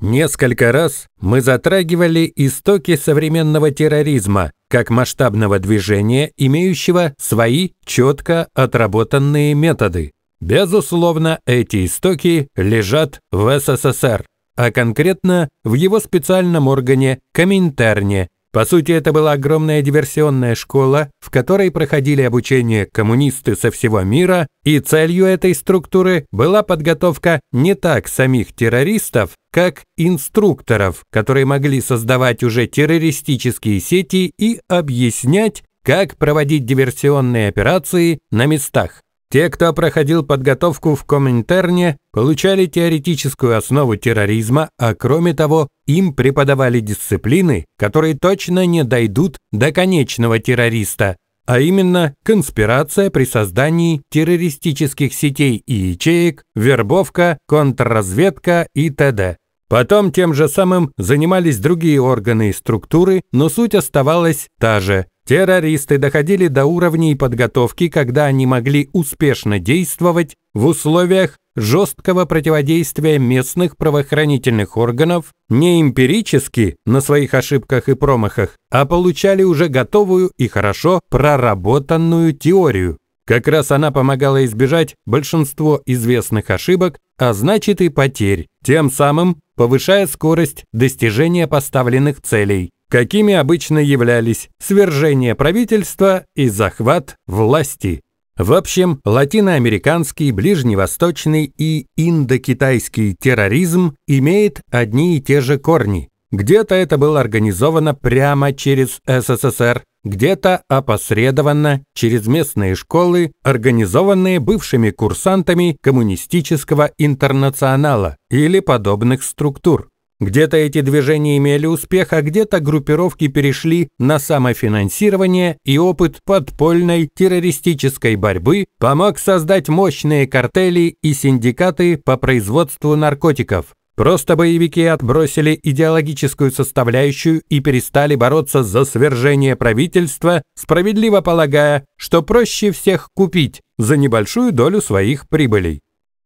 Несколько раз мы затрагивали истоки современного терроризма как масштабного движения, имеющего свои четко отработанные методы. Безусловно, эти истоки лежат в СССР, а конкретно в его специальном органе Коминтерне, по сути, это была огромная диверсионная школа, в которой проходили обучение коммунисты со всего мира, и целью этой структуры была подготовка не так самих террористов, как инструкторов, которые могли создавать уже террористические сети и объяснять, как проводить диверсионные операции на местах. Те, кто проходил подготовку в Коминтерне, получали теоретическую основу терроризма, а кроме того, им преподавали дисциплины, которые точно не дойдут до конечного террориста, а именно конспирация при создании террористических сетей и ячеек, вербовка, контрразведка и т.д. Потом тем же самым занимались другие органы и структуры, но суть оставалась та же – Террористы доходили до уровней подготовки, когда они могли успешно действовать в условиях жесткого противодействия местных правоохранительных органов не эмпирически на своих ошибках и промахах, а получали уже готовую и хорошо проработанную теорию. Как раз она помогала избежать большинство известных ошибок, а значит и потерь, тем самым повышая скорость достижения поставленных целей какими обычно являлись свержение правительства и захват власти. В общем, латиноамериканский, ближневосточный и индокитайский терроризм имеет одни и те же корни. Где-то это было организовано прямо через СССР, где-то опосредованно через местные школы, организованные бывшими курсантами коммунистического интернационала или подобных структур. Где-то эти движения имели успех, а где-то группировки перешли на самофинансирование и опыт подпольной террористической борьбы помог создать мощные картели и синдикаты по производству наркотиков. Просто боевики отбросили идеологическую составляющую и перестали бороться за свержение правительства, справедливо полагая, что проще всех купить за небольшую долю своих прибылей.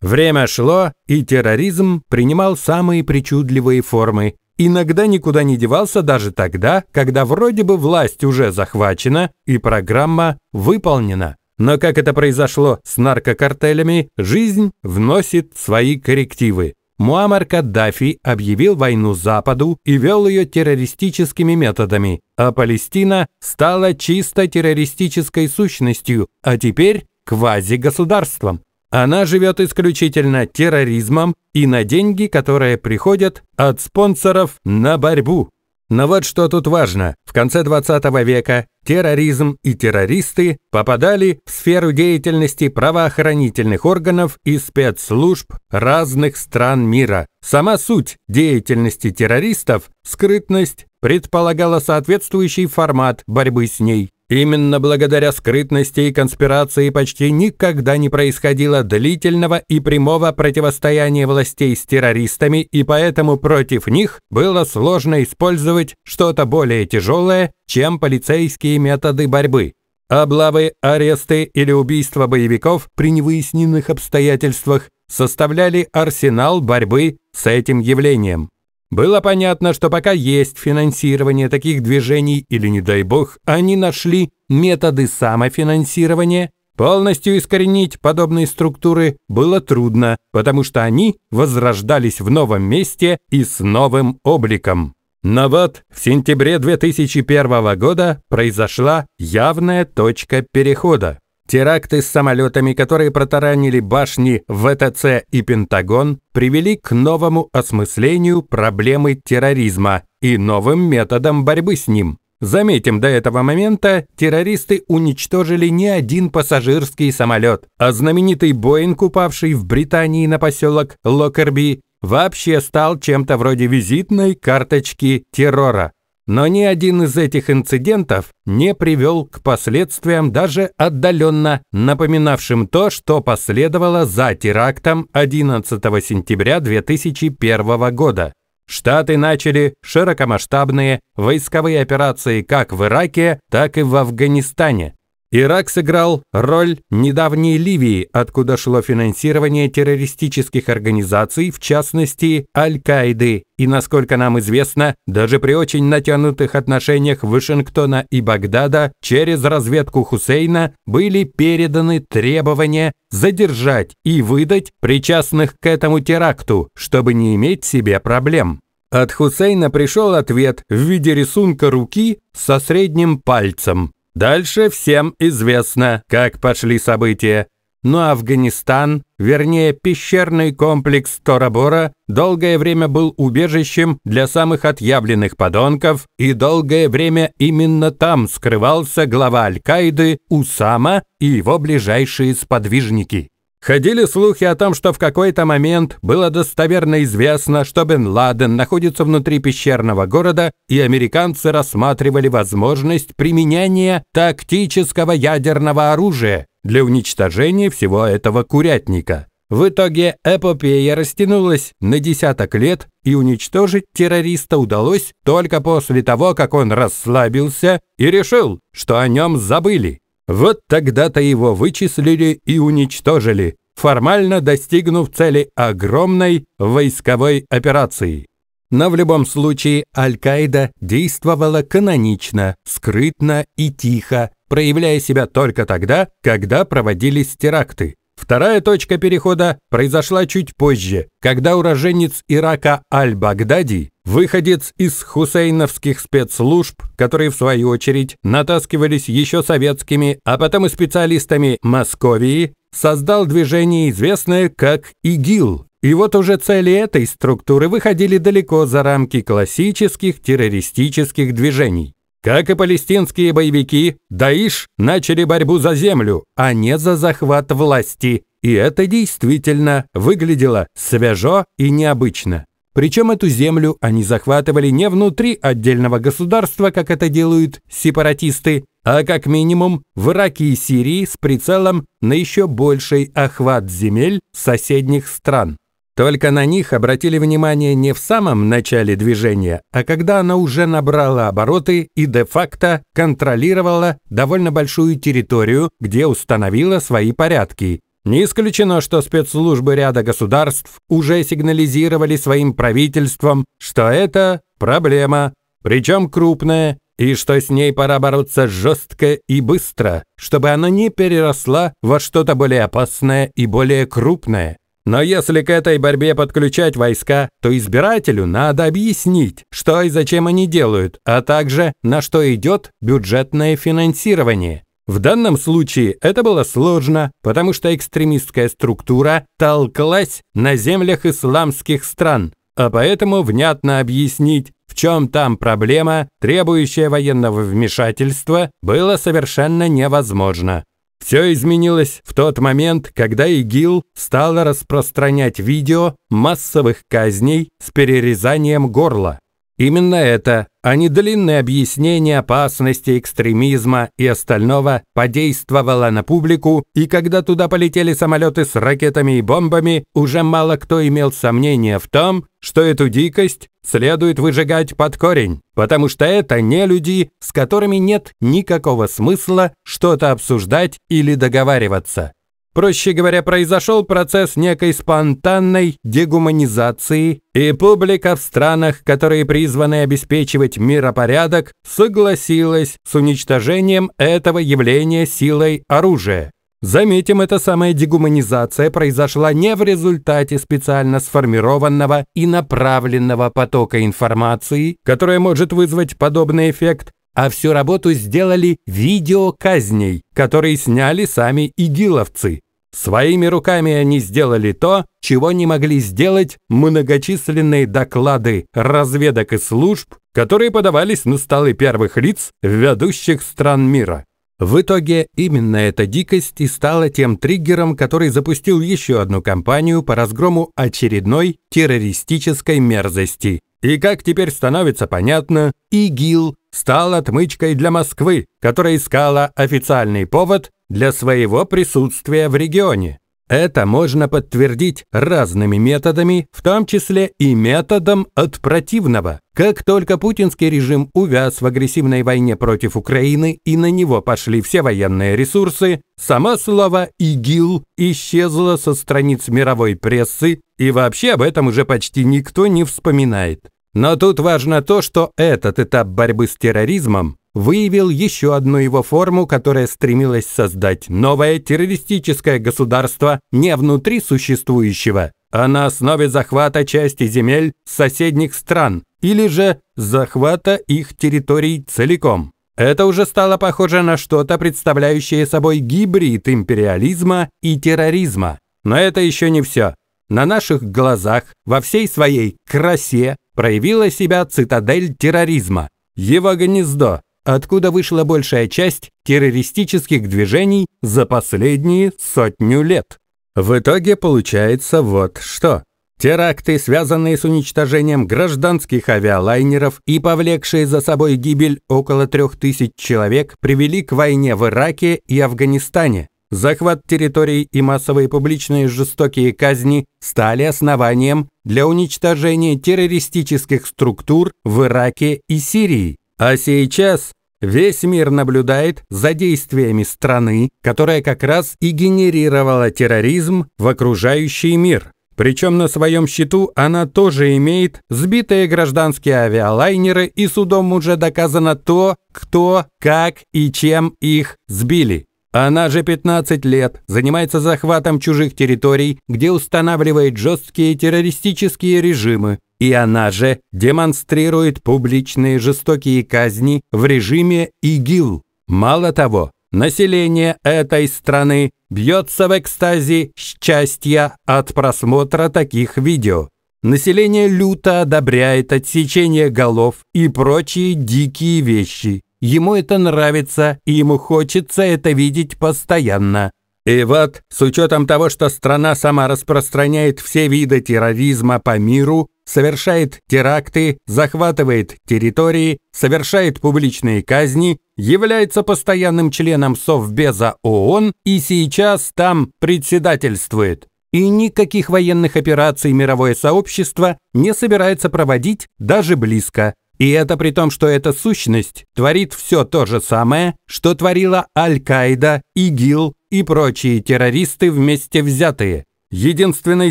Время шло, и терроризм принимал самые причудливые формы. Иногда никуда не девался даже тогда, когда вроде бы власть уже захвачена и программа выполнена. Но как это произошло с наркокартелями, жизнь вносит свои коррективы. Муаммар Каддафи объявил войну Западу и вел ее террористическими методами, а Палестина стала чисто террористической сущностью, а теперь квазигосударством. Она живет исключительно терроризмом и на деньги, которые приходят от спонсоров на борьбу. Но вот что тут важно. В конце 20 века терроризм и террористы попадали в сферу деятельности правоохранительных органов и спецслужб разных стран мира. Сама суть деятельности террористов, скрытность, предполагала соответствующий формат борьбы с ней. Именно благодаря скрытности и конспирации почти никогда не происходило длительного и прямого противостояния властей с террористами, и поэтому против них было сложно использовать что-то более тяжелое, чем полицейские методы борьбы. Облавы, аресты или убийства боевиков при невыясненных обстоятельствах составляли арсенал борьбы с этим явлением. Было понятно, что пока есть финансирование таких движений или, не дай бог, они нашли методы самофинансирования, полностью искоренить подобные структуры было трудно, потому что они возрождались в новом месте и с новым обликом. Но вот в сентябре 2001 года произошла явная точка перехода. Теракты с самолетами, которые протаранили башни ВТЦ и Пентагон, привели к новому осмыслению проблемы терроризма и новым методам борьбы с ним. Заметим, до этого момента террористы уничтожили не один пассажирский самолет, а знаменитый Боинг, упавший в Британии на поселок Локерби, вообще стал чем-то вроде визитной карточки террора. Но ни один из этих инцидентов не привел к последствиям, даже отдаленно напоминавшим то, что последовало за терактом 11 сентября 2001 года. Штаты начали широкомасштабные войсковые операции как в Ираке, так и в Афганистане, Ирак сыграл роль недавней Ливии, откуда шло финансирование террористических организаций, в частности, Аль-Каиды, и, насколько нам известно, даже при очень натянутых отношениях Вашингтона и Багдада через разведку Хусейна были переданы требования задержать и выдать причастных к этому теракту, чтобы не иметь себе проблем. От Хусейна пришел ответ в виде рисунка руки со средним пальцем. Дальше всем известно, как пошли события. Но Афганистан, вернее пещерный комплекс Торабора, долгое время был убежищем для самых отъявленных подонков, и долгое время именно там скрывался глава Аль-Каиды Усама и его ближайшие сподвижники. Ходили слухи о том, что в какой-то момент было достоверно известно, что бен Ладен находится внутри пещерного города, и американцы рассматривали возможность применения тактического ядерного оружия для уничтожения всего этого курятника. В итоге эпопея растянулась на десяток лет, и уничтожить террориста удалось только после того, как он расслабился и решил, что о нем забыли. Вот тогда-то его вычислили и уничтожили, формально достигнув цели огромной войсковой операции. Но в любом случае Аль-Каида действовала канонично, скрытно и тихо, проявляя себя только тогда, когда проводились теракты. Вторая точка перехода произошла чуть позже, когда уроженец Ирака Аль-Багдади выходец из хусейновских спецслужб, которые в свою очередь натаскивались еще советскими, а потом и специалистами Московии, создал движение, известное как ИГИЛ. И вот уже цели этой структуры выходили далеко за рамки классических террористических движений. Как и палестинские боевики, Даиш начали борьбу за землю, а не за захват власти. И это действительно выглядело свежо и необычно. Причем эту землю они захватывали не внутри отдельного государства, как это делают сепаратисты, а как минимум в Ираке и Сирии с прицелом на еще больший охват земель соседних стран. Только на них обратили внимание не в самом начале движения, а когда она уже набрала обороты и де-факто контролировала довольно большую территорию, где установила свои порядки, не исключено, что спецслужбы ряда государств уже сигнализировали своим правительствам, что это проблема, причем крупная, и что с ней пора бороться жестко и быстро, чтобы она не переросла во что-то более опасное и более крупное. Но если к этой борьбе подключать войска, то избирателю надо объяснить, что и зачем они делают, а также на что идет бюджетное финансирование. В данном случае это было сложно, потому что экстремистская структура толклась на землях исламских стран, а поэтому внятно объяснить, в чем там проблема, требующая военного вмешательства, было совершенно невозможно. Все изменилось в тот момент, когда ИГИЛ стала распространять видео массовых казней с перерезанием горла. Именно это, а не длинное объяснение опасности экстремизма и остального подействовало на публику, и когда туда полетели самолеты с ракетами и бомбами, уже мало кто имел сомнения в том, что эту дикость следует выжигать под корень, потому что это не люди, с которыми нет никакого смысла что-то обсуждать или договариваться. Проще говоря, произошел процесс некой спонтанной дегуманизации, и публика в странах, которые призваны обеспечивать миропорядок, согласилась с уничтожением этого явления силой оружия. Заметим, эта самая дегуманизация произошла не в результате специально сформированного и направленного потока информации, которая может вызвать подобный эффект, а всю работу сделали видеоказней, которые сняли сами игиловцы. Своими руками они сделали то, чего не могли сделать многочисленные доклады разведок и служб, которые подавались на столы первых лиц ведущих стран мира. В итоге именно эта дикость и стала тем триггером, который запустил еще одну кампанию по разгрому очередной террористической мерзости. И как теперь становится понятно, ИГИЛ стал отмычкой для Москвы, которая искала официальный повод для своего присутствия в регионе. Это можно подтвердить разными методами, в том числе и методом от противного. Как только путинский режим увяз в агрессивной войне против Украины и на него пошли все военные ресурсы, само слово «ИГИЛ» исчезло со страниц мировой прессы, и вообще об этом уже почти никто не вспоминает. Но тут важно то, что этот этап борьбы с терроризмом выявил еще одну его форму, которая стремилась создать новое террористическое государство не внутри существующего, а на основе захвата части земель соседних стран или же захвата их территорий целиком. Это уже стало похоже на что-то, представляющее собой гибрид империализма и терроризма. Но это еще не все. На наших глазах во всей своей красе проявила себя цитадель терроризма, его гнездо, откуда вышла большая часть террористических движений за последние сотню лет. В итоге получается вот что. Теракты, связанные с уничтожением гражданских авиалайнеров и повлекшие за собой гибель около 3000 человек, привели к войне в Ираке и Афганистане захват территорий и массовые публичные жестокие казни стали основанием для уничтожения террористических структур в Ираке и Сирии. А сейчас весь мир наблюдает за действиями страны, которая как раз и генерировала терроризм в окружающий мир. Причем на своем счету она тоже имеет сбитые гражданские авиалайнеры и судом уже доказано то, кто, как и чем их сбили. Она же 15 лет занимается захватом чужих территорий, где устанавливает жесткие террористические режимы, и она же демонстрирует публичные жестокие казни в режиме ИГИЛ. Мало того, население этой страны бьется в экстазе счастья от просмотра таких видео. Население люто одобряет отсечение голов и прочие дикие вещи. Ему это нравится, и ему хочется это видеть постоянно. И вот, с учетом того, что страна сама распространяет все виды терроризма по миру, совершает теракты, захватывает территории, совершает публичные казни, является постоянным членом Совбеза ООН и сейчас там председательствует. И никаких военных операций мировое сообщество не собирается проводить даже близко. И это при том, что эта сущность творит все то же самое, что творила Аль-Каида, ИГИЛ и прочие террористы вместе взятые. Единственной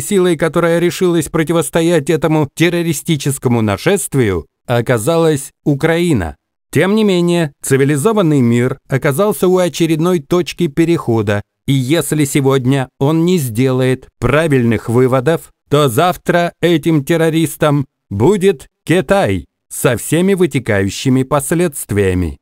силой, которая решилась противостоять этому террористическому нашествию, оказалась Украина. Тем не менее, цивилизованный мир оказался у очередной точки перехода, и если сегодня он не сделает правильных выводов, то завтра этим террористам будет Китай со всеми вытекающими последствиями.